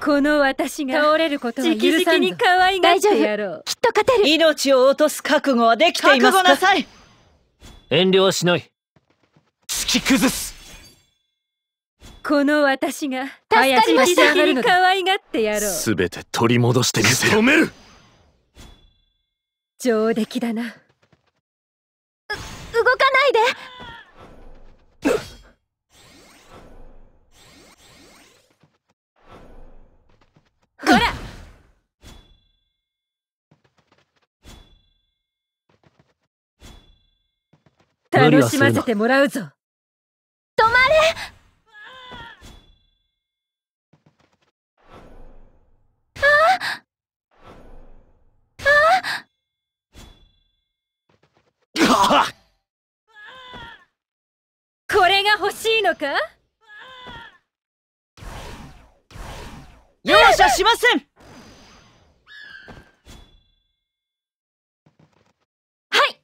この私が倒れることは許さんに可愛がってやろうきっと勝てる命を落とす覚悟はできていますか覚悟なさい遠慮はしない突き崩すこの私がたく先に可愛がってやろうすべて取り戻してみせる止める上出来だな動かないでほら楽しませてもらうぞ止まれこれが欲しいのか容赦しませんはい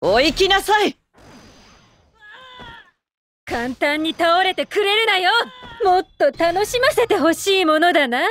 お行きなさい簡単に倒れてくれるなよもっと楽しませてほしいものだな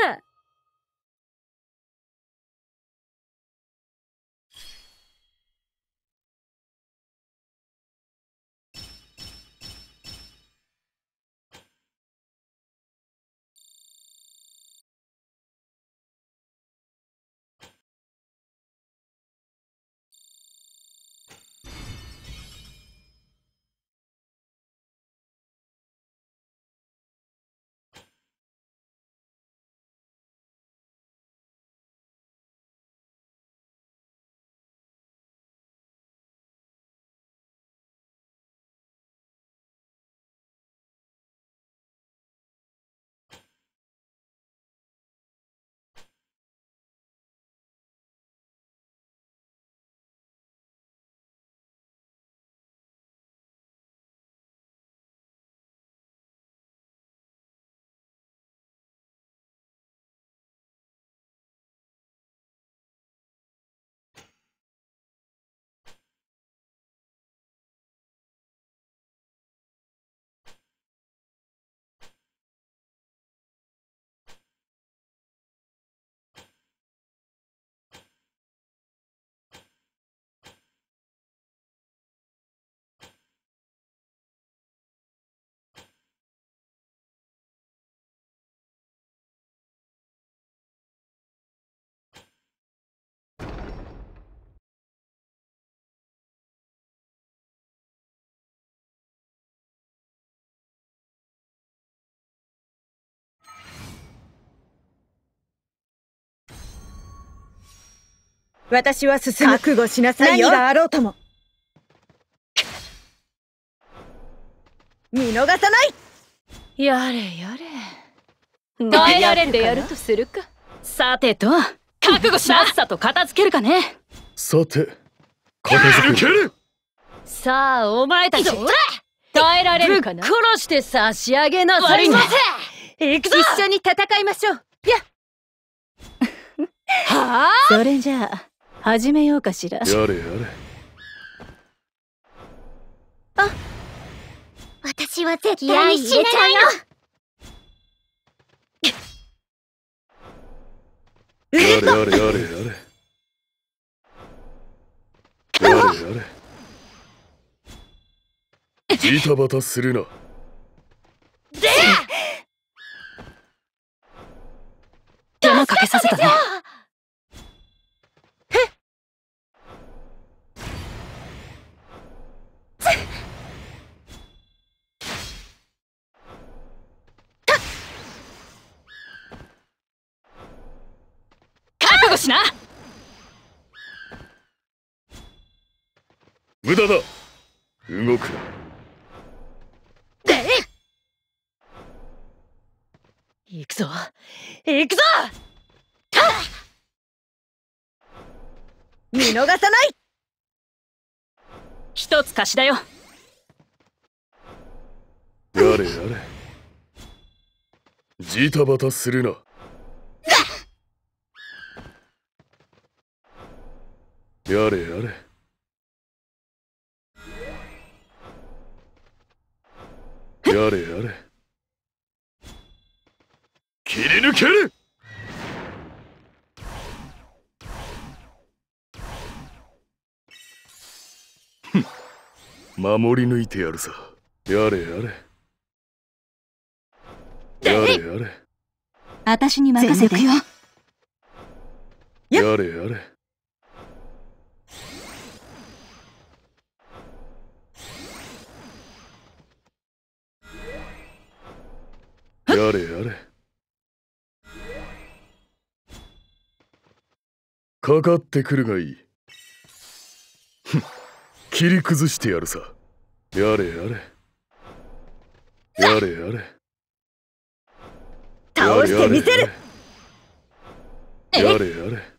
私は進む覚悟しなさいよ何があろうとも見逃さないやれやれ耐えられんでやるとするかさてと覚悟しなさと片付けるかねさて片付けるさあお前たち耐えられるかな殺して差し上げなさいい行くぞ一緒に戦いましょうや はあそれじゃあ始めようかしらやれやれあ私は絶対に死ねないよやれやれやれやれやれやれジタバタするなで手間かけさせたね覚悟しな無駄だ動く行くぞ行くぞ見逃さない一つ貸しだよやれやれジタバタするなやれやれやれやれ切り抜ける守り抜いてやるさやれやれやれやれ私に任せてよやれやれやれやれかかってくるがいい 切り崩してやるさやれやれやれやれ倒してみせるやれやれ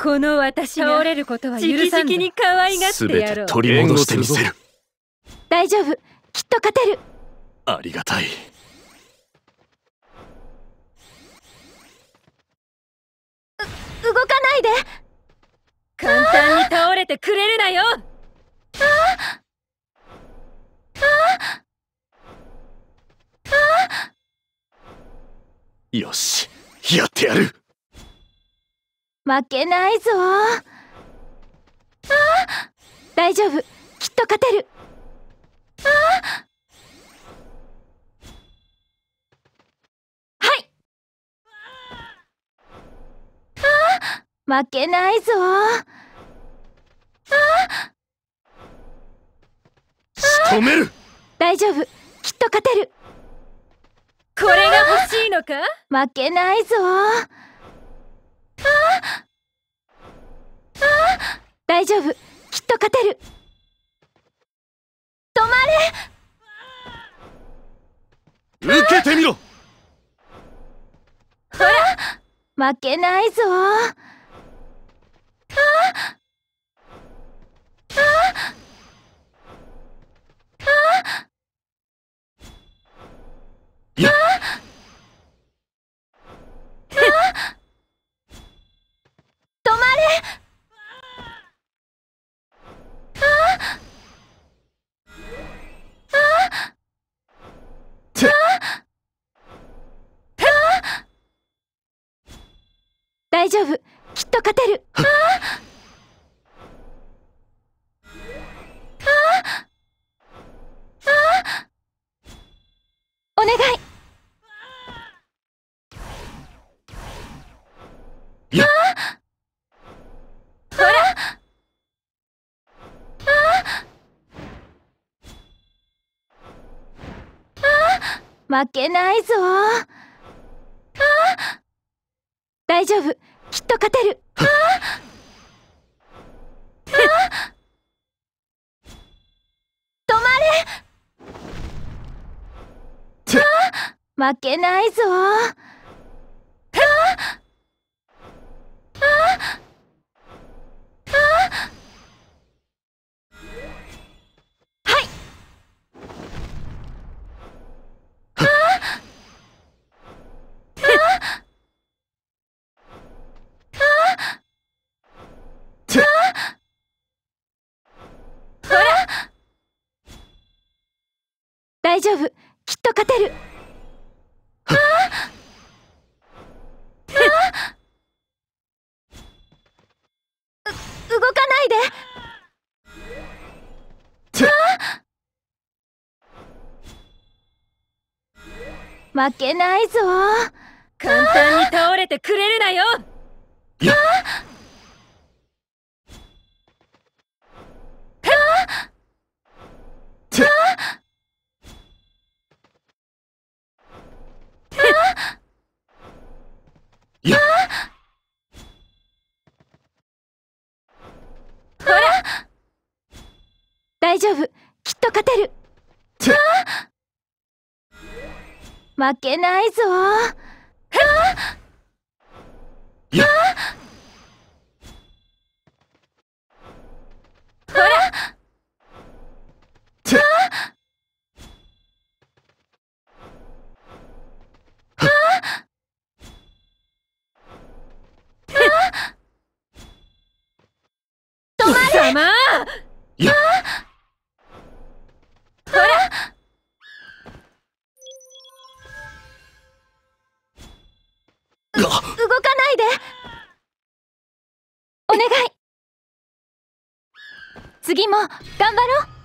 この私倒れることは許さんぞに可愛がってやろう取り戻してみせる大丈夫きっと勝てるありがたい動かないで簡単に倒れてくれるなよあああよしやってやる負けないぞあ大丈夫きっと勝てるあはいあ負けないぞあめる大丈夫きっと勝てるこれが欲しいのか負けないぞああ大丈夫きっと勝てる止まれ受けてみろほら負けないぞ負けないぞあ大丈夫きっと勝てるああ止まれ負けないぞ負けないぞ簡単に倒れてくれるなよ大丈夫きっと勝てる負けないぞ次も頑張ろう